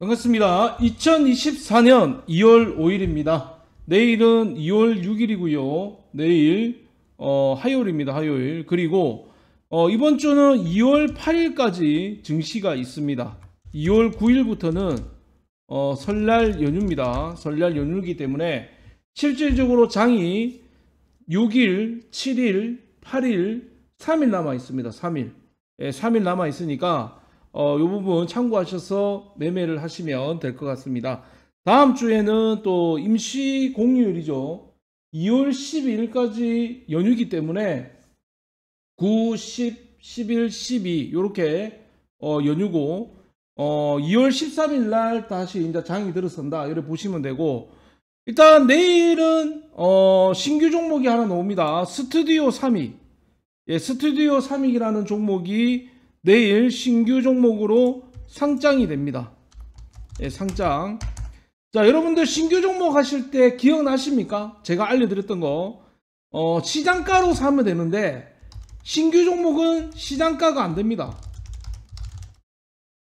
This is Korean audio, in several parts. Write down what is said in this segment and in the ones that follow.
반갑습니다. 2024년 2월 5일입니다. 내일은 2월 6일이고요. 내일 어, 화요일입니다. 화요일. 그리고 어, 이번 주는 2월 8일까지 증시가 있습니다. 2월 9일부터는 어, 설날 연휴입니다. 설날 연휴이기 때문에 실질적으로 장이 6일, 7일, 8일, 3일 남아 있습니다. 3일. 예, 3일 남아 있으니까 어, 이 부분 참고하셔서 매매를 하시면 될 것 같습니다. 다음 주에는 또 임시 공휴일이죠. 2월 12일까지 연휴이기 때문에 9, 10, 11, 12 이렇게 어, 연휴고 어, 2월 13일 날 다시 이제 장이 들어선다. 이렇게 보시면 되고 일단 내일은 어, 신규 종목이 하나 나옵니다. 스튜디오 3위 예, 스튜디오 3위라는 종목이 내일 신규 종목으로 상장이 됩니다. 예, 상장. 자, 여러분들 신규 종목 하실 때 기억나십니까? 제가 알려드렸던 거. 어, 시장가로 사면 되는데, 신규 종목은 시장가가 안 됩니다.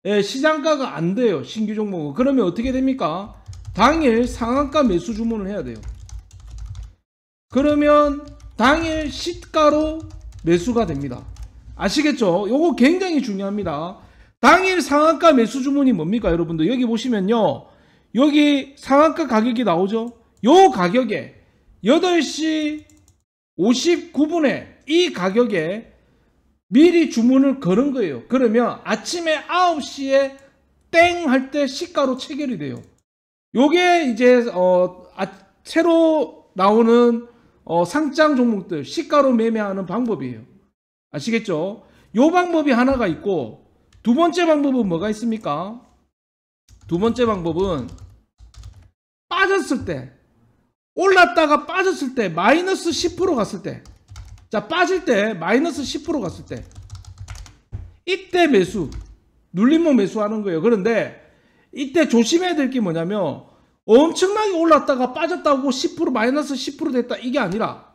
예, 시장가가 안 돼요. 신규 종목은. 그러면 어떻게 됩니까? 당일 상한가 매수 주문을 해야 돼요. 그러면 당일 시가로 매수가 됩니다. 아시겠죠? 요거 굉장히 중요합니다. 당일 상한가 매수 주문이 뭡니까 여러분들 여기 보시면요 여기 상한가 가격이 나오죠 요 가격에 8시 59분에 이 가격에 미리 주문을 걸은 거예요 그러면 아침에 9시에 땡 할 때 시가로 체결이 돼요 요게 이제 어, 아, 새로 나오는 어, 상장 종목들 시가로 매매하는 방법이에요 아시겠죠? 요 방법이 하나가 있고 두 번째 방법은 뭐가 있습니까? 두 번째 방법은 빠졌을 때 올랐다가 빠졌을 때 마이너스 10% 갔을 때자 빠질 때 마이너스 10% 갔을 때 이때 매수 눌림목 매수하는 거예요 그런데 이때 조심해야 될 게 뭐냐면 엄청나게 올랐다가 빠졌다고 10% 마이너스 10% 됐다 이게 아니라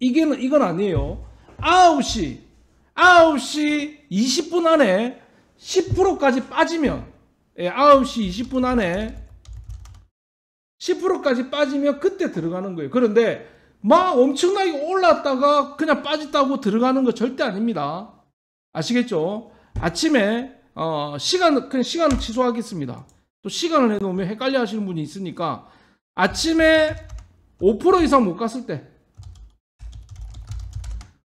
이게, 이건 아니에요 9시 9시 20분 안에 10%까지 빠지면 예, 9시 20분 안에 10%까지 빠지면 그때 들어가는 거예요. 그런데 막 엄청나게 올랐다가 그냥 빠졌다고 들어가는 거 절대 아닙니다. 아시겠죠? 아침에 어, 시간 그냥 시간을 취소하겠습니다. 또 시간을 해놓으면 헷갈려 하시는 분이 있으니까 아침에 5% 이상 못 갔을 때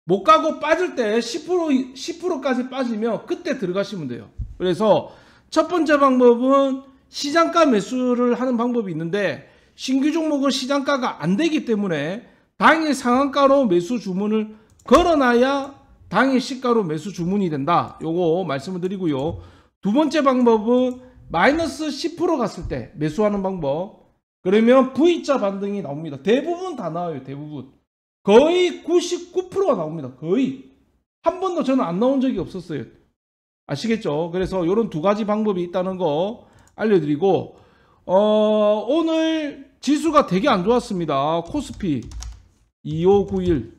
못 가고 빠질 때 10%, 10%까지 빠지면 그때 들어가시면 돼요. 그래서 첫 번째 방법은 시장가 매수를 하는 방법이 있는데 신규 종목은 시장가가 안 되기 때문에 당일 상한가로 매수 주문을 걸어놔야 당일 시가로 매수 주문이 된다. 요거 말씀을 드리고요. 두 번째 방법은 마이너스 10% 갔을 때 매수하는 방법. 그러면 V자 반등이 나옵니다. 대부분 다 나와요. 대부분. 거의 99%가 나옵니다. 거의. 한 번도 저는 안 나온 적이 없었어요. 아시겠죠? 그래서 이런 두 가지 방법이 있다는 거 알려드리고 어, 오늘 지수가 되게 안 좋았습니다. 코스피 2591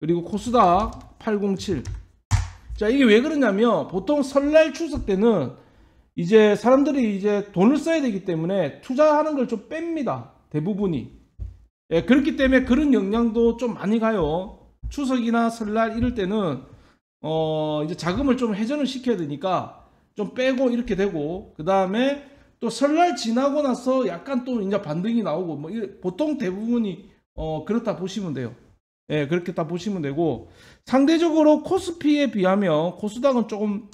그리고 코스닥 807 자, 이게 왜 그러냐면 보통 설날 추석 때는 이제 사람들이 이제 돈을 써야 되기 때문에 투자하는 걸 좀 뺍니다. 대부분이. 예, 그렇기 때문에 그런 영향도 좀 많이 가요. 추석이나 설날 이럴 때는 어 이제 자금을 좀 회전을 시켜야 되니까 좀 빼고 이렇게 되고 그 다음에 또 설날 지나고 나서 약간 또 이제 반등이 나오고 뭐 보통 대부분이 어 그렇다 보시면 돼요. 예, 그렇게 다 보시면 되고 상대적으로 코스피에 비하면 코스닥은 조금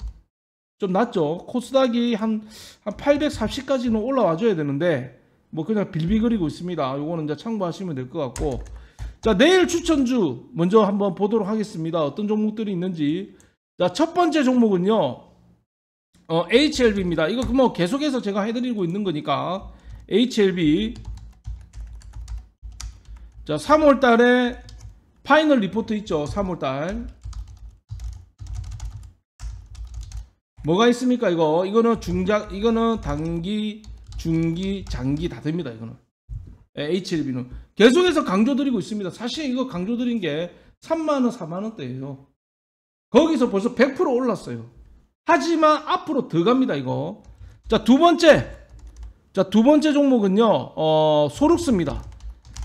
좀 낮죠. 코스닥이 한, 한 840까지는 올라와 줘야 되는데 뭐 그냥 빌비거리고 있습니다. 요거는 이제 참고하시면 될 것 같고 자 내일 추천주 먼저 한번 보도록 하겠습니다. 어떤 종목들이 있는지 자첫 번째 종목은요 어, HLB입니다. 이거 그 뭐 계속해서 제가 해드리고 있는 거니까 HLB 자 3월달에 파이널 리포트 있죠 3월달 뭐가 있습니까 이거 이거는 중장 이거는 단기 중기, 장기 다 됩니다. 이거는 예, HLB는 계속해서 강조드리고 있습니다. 사실 이거 강조드린 게 3만 원, 4만 원대예요. 거기서 벌써 100% 올랐어요. 하지만 앞으로 더 갑니다. 이거 자 두 번째 자 두 번째 종목은요 어, 소룩스입니다.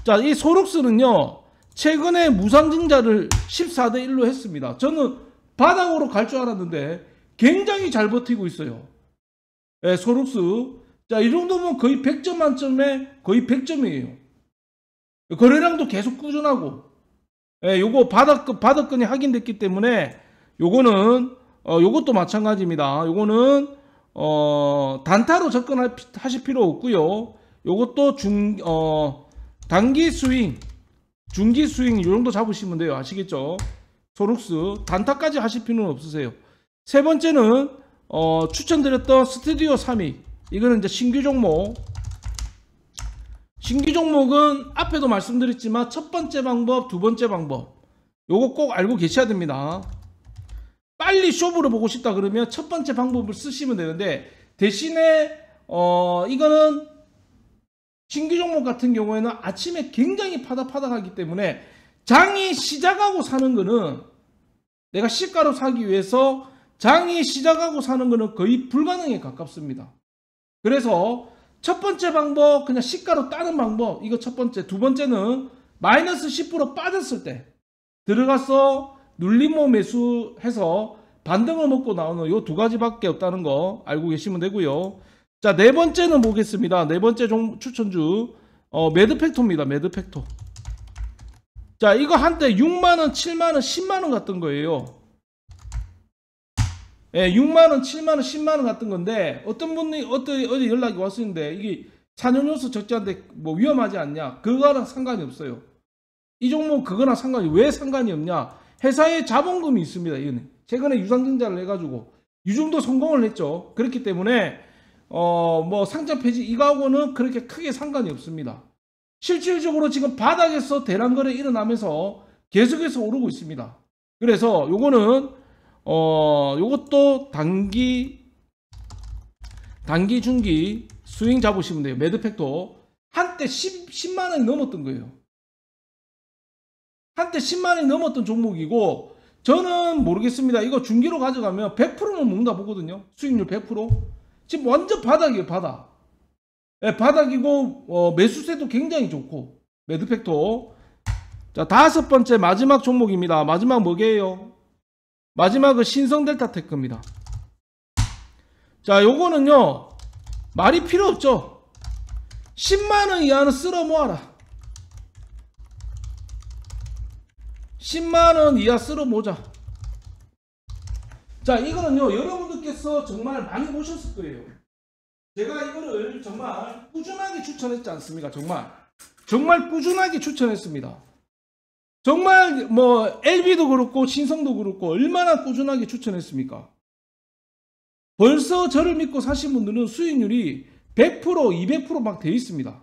자 이 소룩스는요 최근에 무상증자를 14대 1로 했습니다. 저는 바닥으로 갈 줄 알았는데 굉장히 잘 버티고 있어요. 예, 소룩스 자, 이 정도면 거의 100점 만점에 거의 100점이에요. 거래량도 계속 꾸준하고, 예, 요거 바닥, 바닥근이 확인됐기 때문에 요거는, 어, 요것도 마찬가지입니다. 요거는, 어, 단타로 접근하실 필요 없고요 요것도 중, 어, 단기 스윙, 중기 스윙 이 정도 잡으시면 돼요. 아시겠죠? 소룩스 단타까지 하실 필요는 없으세요. 세 번째는 어, 추천드렸던 스튜디오 3위 이거는 이제 신규 종목 신규 종목은 앞에도 말씀드렸지만 첫 번째 방법 두 번째 방법 요거 꼭 알고 계셔야 됩니다 빨리 쇼부를 보고 싶다 그러면 첫 번째 방법을 쓰시면 되는데 대신에 어 이거는 신규 종목 같은 경우에는 아침에 굉장히 파닥파닥하기 때문에 장이 시작하고 사는 거는 내가 시가로 사기 위해서 장이 시작하고 사는 거는 거의 불가능에 가깝습니다. 그래서 첫 번째 방법 그냥 시가로 따는 방법 이거 첫 번째 두 번째는 마이너스 10% 빠졌을 때 들어가서 눌림목 매수해서 반등을 먹고 나오는 이 두 가지밖에 없다는 거 알고 계시면 되고요 자 네 번째는 보겠습니다 네 번째 종, 추천주 어, 매드팩토입니다 매드팩토 자 이거 한때 6만원 7만원 10만원 같은 거예요 예, 6만 원, 7만 원, 10만 원 같은 건데 어떤 분이 어떤 어제 연락이 왔었는데 이게 산용요소 적자인데 뭐 위험하지 않냐? 그거랑 상관이 없어요. 이 종목 그거랑 상관이 왜 상관이 없냐? 회사에 자본금이 있습니다. 이거는 최근에 유상증자를 해가지고 유종도 성공을 했죠. 그렇기 때문에 어뭐 상장 폐지 이거하고는 그렇게 크게 상관이 없습니다. 실질적으로 지금 바닥에서 대란거래 일어나면서 계속해서 오르고 있습니다. 그래서 요거는 어 요것도 단기 단기 중기 스윙 잡으시면 돼요 매드팩도 한때 10, 10만원이 넘었던 거예요 한때 10만원이 넘었던 종목이고 저는 모르겠습니다 이거 중기로 가져가면 100%는 먹는다 보거든요 수익률 100% 지금 완전 바닥이에요 바닥 네, 바닥이고 어, 매수세도 굉장히 좋고 매드팩도 자 다섯 번째 마지막 종목입니다 마지막 뭐게요 마지막은 신성델타 테크입니다. 자 요거는요 말이 필요 없죠. 10만원 이하는 쓸어 모아라. 10만원 이하 쓸어 모자. 자 이거는요 여러분들께서 정말 많이 보셨을 거예요. 제가 이거를 정말 꾸준하게 추천했지 않습니까? 정말 정말 꾸준하게 추천했습니다. 정말 뭐 LB도 그렇고 신성도 그렇고 얼마나 꾸준하게 추천했습니까? 벌써 저를 믿고 사신 분들은 수익률이 100% 200%막 돼 있습니다.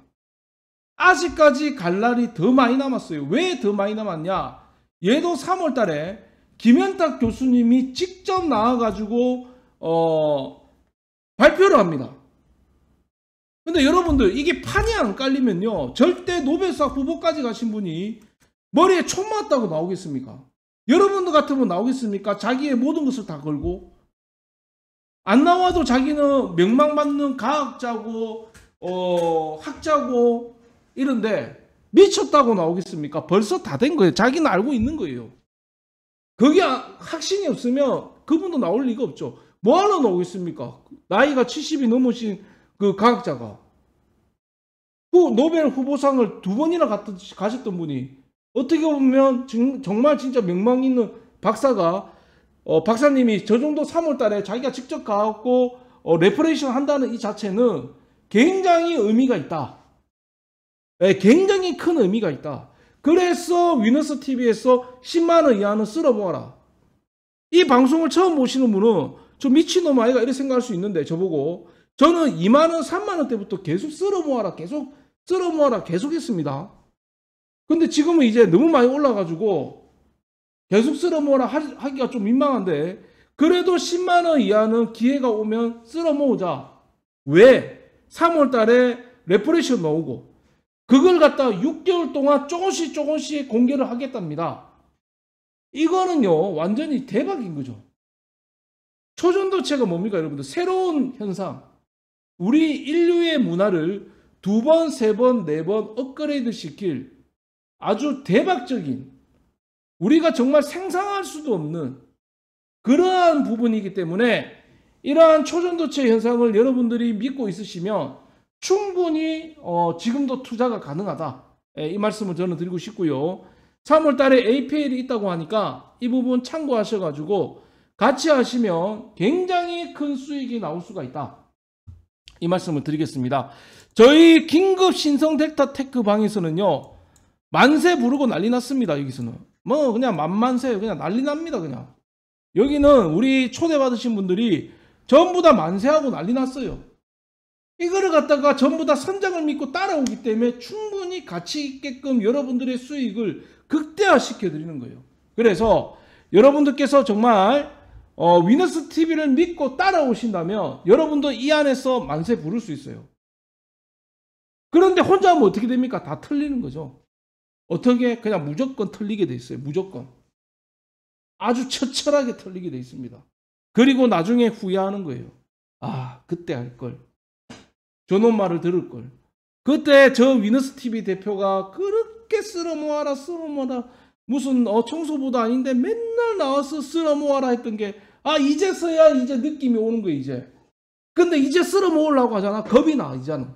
아직까지 갈 날이 더 많이 남았어요. 왜 더 많이 남았냐? 얘도 3월 달에 김현탁 교수님이 직접 나와가지고 어 발표를 합니다. 근데 여러분들 이게 판이 안 깔리면요 절대 노벨상 후보까지 가신 분이 머리에 총 맞다고 나오겠습니까? 여러분들 같으면 나오겠습니까? 자기의 모든 것을 다 걸고 안 나와도 자기는 명망받는 과학자고 어, 학자고 이런데 미쳤다고 나오겠습니까? 벌써 다 된 거예요. 자기는 알고 있는 거예요. 그게 아, 확신이 없으면 그분도 나올 리가 없죠. 뭐하러 나오겠습니까? 나이가 70이 넘으신 그 과학자가 그 노벨 후보상을 두 번이나 가셨던 분이 어떻게 보면 정말 진짜 명망 있는 박사가 어, 박사님이 저 정도 3월 달에 자기가 직접 가고 어, 레퍼레이션 한다는 이 자체는 굉장히 의미가 있다. 네, 굉장히 큰 의미가 있다. 그래서 위너스 TV에서 10만 원 이하는 쓸어보아라. 이 방송을 처음 보시는 분은 저 미친놈 아이가 이렇게 생각할 수 있는데 저보고 저는 2만원 3만원 때부터 계속 쓸어모아라 계속 쓸어모아라 계속 했습니다 근데 지금은 이제 너무 많이 올라가지고 계속 쓸어모으라 하기가 좀 민망한데 그래도 10만 원 이하는 기회가 오면 쓸어모으자. 왜? 3월 달에 레퍼레이션 나오고 그걸 갖다 6개월 동안 조금씩 조금씩 공개를 하겠답니다. 이거는요 완전히 대박인 거죠. 초전도체가 뭡니까 여러분들? 새로운 현상. 우리 인류의 문화를 두 번, 세 번, 네 번 업그레이드 시킬 아주 대박적인 우리가 정말 생상할 수도 없는 그러한 부분이기 때문에 이러한 초전도체 현상을 여러분들이 믿고 있으시면 충분히 어, 지금도 투자가 가능하다. 예, 이 말씀을 저는 드리고 싶고요. 3월 달에 APL이 있다고 하니까 이 부분 참고하셔가지고 같이 하시면 굉장히 큰 수익이 나올 수가 있다. 이 말씀을 드리겠습니다. 저희 긴급 신성 델타 테크 방에서는요. 만세 부르고 난리 났습니다. 여기서는. 뭐 그냥 만만세 그냥 난리 납니다. 그냥. 여기는 우리 초대받으신 분들이 전부 다 만세하고 난리 났어요. 이거를 갖다가 전부 다 선장을 믿고 따라오기 때문에 충분히 가치 있게끔 여러분들의 수익을 극대화시켜 드리는 거예요. 그래서 여러분들께서 정말 어, 위너스 TV를 믿고 따라오신다면 여러분도 이 안에서 만세 부를 수 있어요. 그런데 혼자 하면 어떻게 됩니까? 다 틀리는 거죠. 어떻게 그냥 무조건 틀리게 돼 있어요. 무조건. 아주 처철하게 틀리게 돼 있습니다. 그리고 나중에 후회하는 거예요. 아, 그때 할 걸. 저놈 말을 들을 걸. 그때 저 위너스 TV 대표가 그렇게 쓸어모아라 쓸어모아라 무슨 어청소보도 아닌데 맨날 나와서 쓸어모아라 했던 게아 이제서야 이제 느낌이 오는 거예 이제 근데 이제 쓸어모으려고 하잖아 겁이 나 이제는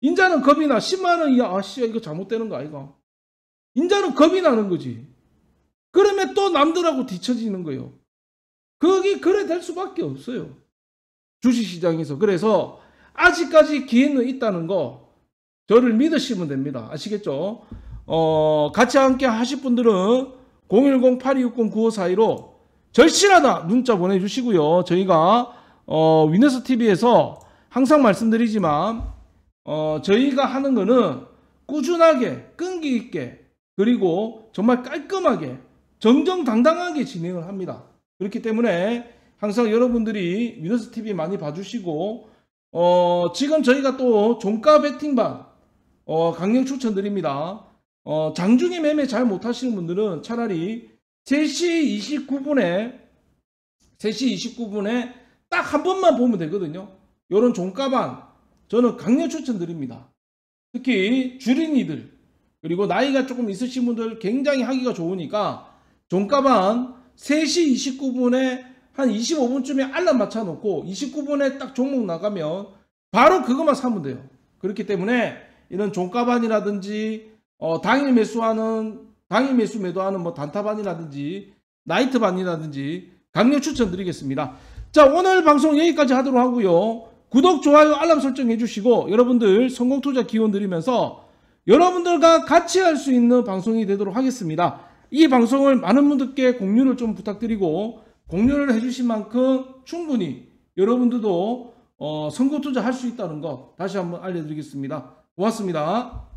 이제는 겁이 나 10만원 이야 아씨 이거 잘못되는 거 아이가 인자는 겁이 나는 거지. 그러면 또 남들하고 뒤처지는 거예요. 거기 그래 될 수밖에 없어요. 주식시장에서. 그래서 아직까지 기회는 있다는 거 저를 믿으시면 됩니다. 아시겠죠? 어, 같이 함께 하실 분들은 010-8260-9542로 절실하다 문자 보내주시고요. 저희가 어, 위너스TV에서 항상 말씀드리지만 어, 저희가 하는 거는 꾸준하게 끈기 있게 그리고 정말 깔끔하게 정정당당하게 진행을 합니다. 그렇기 때문에 항상 여러분들이 위너스 TV 많이 봐주시고 어, 지금 저희가 또 종가 베팅방 어, 강력 추천드립니다. 어, 장중에 매매 잘 못하시는 분들은 차라리 3시 29분에 3시 29분에 딱 한 번만 보면 되거든요. 이런 종가방 저는 강력 추천드립니다. 특히 주린이들 그리고 나이가 조금 있으신 분들 굉장히 하기가 좋으니까 종가반 3시 29분에 한 25분쯤에 알람 맞춰놓고 29분에 딱 종목 나가면 바로 그것만 사면 돼요. 그렇기 때문에 이런 종가반이라든지 어, 당일 매수하는 당일 매수 매도하는 뭐 단타반이라든지 나이트반이라든지 강력 추천드리겠습니다. 자 오늘 방송 여기까지 하도록 하고요. 구독, 좋아요, 알람 설정해 주시고 여러분들 성공투자 기원 드리면서 여러분들과 같이 할 수 있는 방송이 되도록 하겠습니다. 이 방송을 많은 분들께 공유를 좀 부탁드리고 공유를 해주신 만큼 충분히 여러분들도 어, 선거 투자 할수 있다는 것 다시 한번 알려드리겠습니다. 고맙습니다.